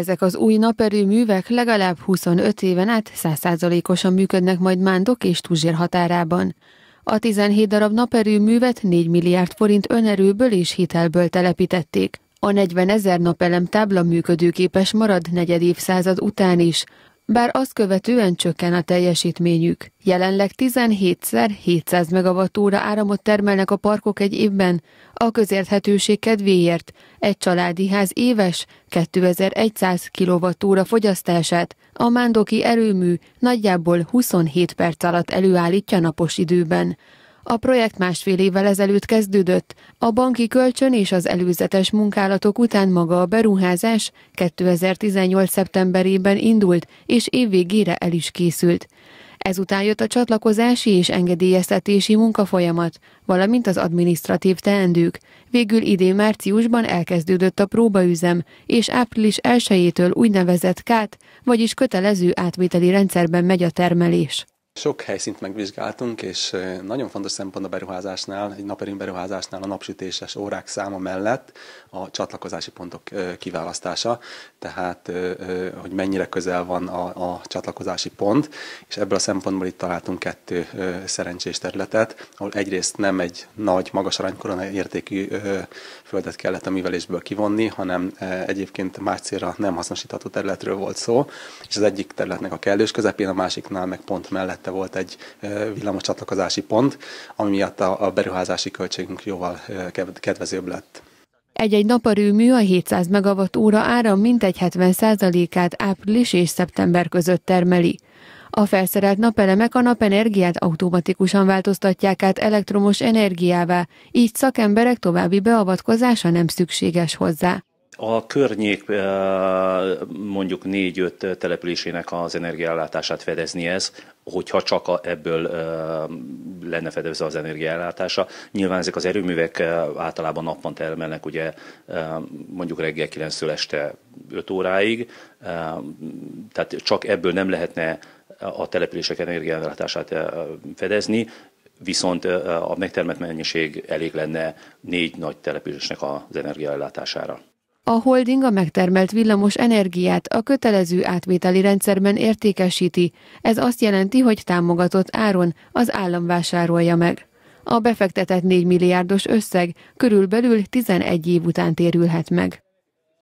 Ezek az új naperőművek művek legalább 25 éven át 100%-osan működnek majd Mándok és Tuzsér határában. A 17 darab naperőművet művet 4 milliárd forint önerőből és hitelből telepítették. A 40 ezer napelem tábla működőképes marad negyed évszázad után is bár azt követően csökken a teljesítményük. Jelenleg 17-szer 700 megawattóra áramot termelnek a parkok egy évben, a közérthetőség kedvéért egy családi ház éves 2100 kilovattúra fogyasztását a Mándoki erőmű nagyjából 27 perc alatt előállítja napos időben. A projekt másfél évvel ezelőtt kezdődött, a banki kölcsön és az előzetes munkálatok után maga a beruházás 2018. szeptemberében indult, és évvégére el is készült. Ezután jött a csatlakozási és engedélyeztetési munkafolyamat, valamint az adminisztratív teendők. Végül idén márciusban elkezdődött a próbaüzem, és április 1-től úgynevezett kát, vagyis kötelező átvételi rendszerben megy a termelés. Sok helyszínt megvizsgáltunk, és nagyon fontos szempont a beruházásnál, egy naperünk beruházásnál a napsütéses órák száma mellett a csatlakozási pontok kiválasztása, tehát hogy mennyire közel van a, a csatlakozási pont, és ebből a szempontból itt találtunk kettő szerencsés területet, ahol egyrészt nem egy nagy, magas aranykorona értékű földet kellett a művelésből kivonni, hanem egyébként más célra nem hasznosítható területről volt szó, és az egyik területnek a kellős közepén, a másiknál meg pont mellett mellette volt egy villamos csatlakozási pont, ami miatt a, a beruházási költségünk jóval kedvezőbb lett. Egy-egy naparőmű a 700 megawatt óra áram mintegy 70%-át április és szeptember között termeli. A felszerelt napelemek a napenergiát automatikusan változtatják át elektromos energiává, így szakemberek további beavatkozása nem szükséges hozzá a környék eh, mondjuk négy-öt településének az energiállátását fedezni ez, hogyha csak a, ebből eh, lenne fedezve az energiállátása. Nyilván ezek az erőművek eh, általában napban termelnek, ugye mondjuk reggel 9-től este 5 óráig, tehát csak ebből nem lehetne a települések energiállátását fedezni, viszont a megtermett mennyiség elég lenne négy nagy településnek az energiaellátására. A holding a megtermelt villamos energiát a kötelező átvételi rendszerben értékesíti, ez azt jelenti, hogy támogatott áron az állam vásárolja meg. A befektetett 4 milliárdos összeg körülbelül 11 év után térülhet meg.